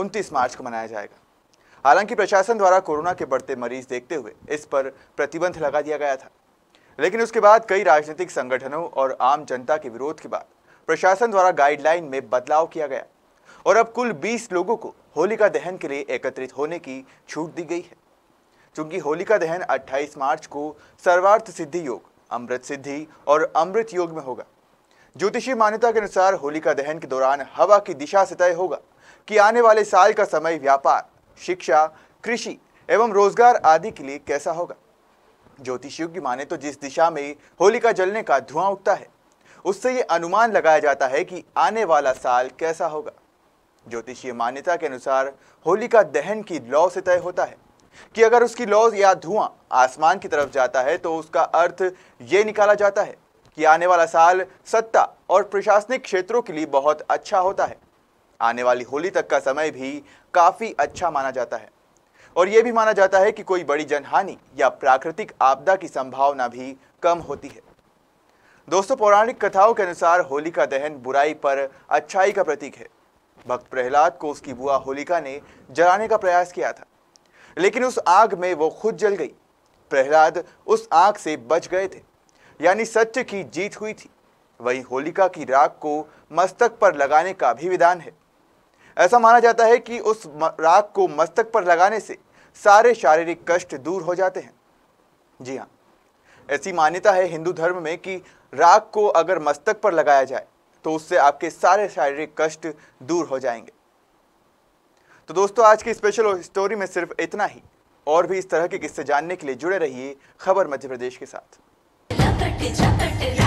उनतीस मार्च को मनाया जाएगा हालांकि प्रशासन द्वारा कोरोना के बढ़ते मरीज देखते हुए इस पर प्रतिबंध लगा दिया गया था लेकिन उसके बाद कई राजनीतिक संगठनों और आम जनता के विरोध के बाद प्रशासन द्वारा गाइडलाइन में बदलाव किया गया और अब कुल 20 लोगों को होलिका दहन के लिए एकत्रित होने की छूट दी गई है चूंकि होलिका दहन 28 मार्च को सर्वार्थ सिद्धि योग अमृत सिद्धि और अमृत योग में होगा ज्योतिषीय मान्यता के अनुसार होलिका दहन के दौरान हवा की दिशा से तय होगा कि आने वाले साल का समय व्यापार शिक्षा कृषि एवं रोजगार आदि के लिए कैसा होगा ज्योतिष युग की माने तो जिस दिशा में होलिका जलने का धुआं उठता है उससे ये अनुमान लगाया जाता है कि आने वाला साल कैसा होगा ज्योतिषीय मान्यता के अनुसार होलिका दहन की लौ से तय होता है कि अगर उसकी लौ या धुआं आसमान की तरफ जाता है तो उसका अर्थ ये निकाला जाता है कि आने वाला साल सत्ता और प्रशासनिक क्षेत्रों के लिए बहुत अच्छा होता है आने वाली होली तक का समय भी काफ़ी अच्छा माना जाता है और यह भी माना जाता है कि कोई बड़ी जनहानि या प्राकृतिक आपदा की संभावना भी कम होती है दोस्तों पौराणिक कथाओं के अनुसार होली का दहन बुराई पर अच्छाई का प्रतीक है भक्त प्रहलाद को उसकी बुआ होलिका ने जलाने का प्रयास किया था लेकिन उस आग में वो खुद जल गई प्रहलाद उस आग से बच गए थे यानी सत्य की जीत हुई थी वहीं होलिका की राग को मस्तक पर लगाने का भी विधान है ऐसा माना जाता है कि उस राख को मस्तक पर लगाने से सारे शारीरिक कष्ट दूर हो जाते हैं जी हाँ ऐसी मान्यता है हिंदू धर्म में कि राख को अगर मस्तक पर लगाया जाए तो उससे आपके सारे शारीरिक कष्ट दूर हो जाएंगे तो दोस्तों आज की स्पेशल स्टोरी में सिर्फ इतना ही और भी इस तरह के किस्से जानने के लिए जुड़े रहिए खबर मध्य प्रदेश के साथ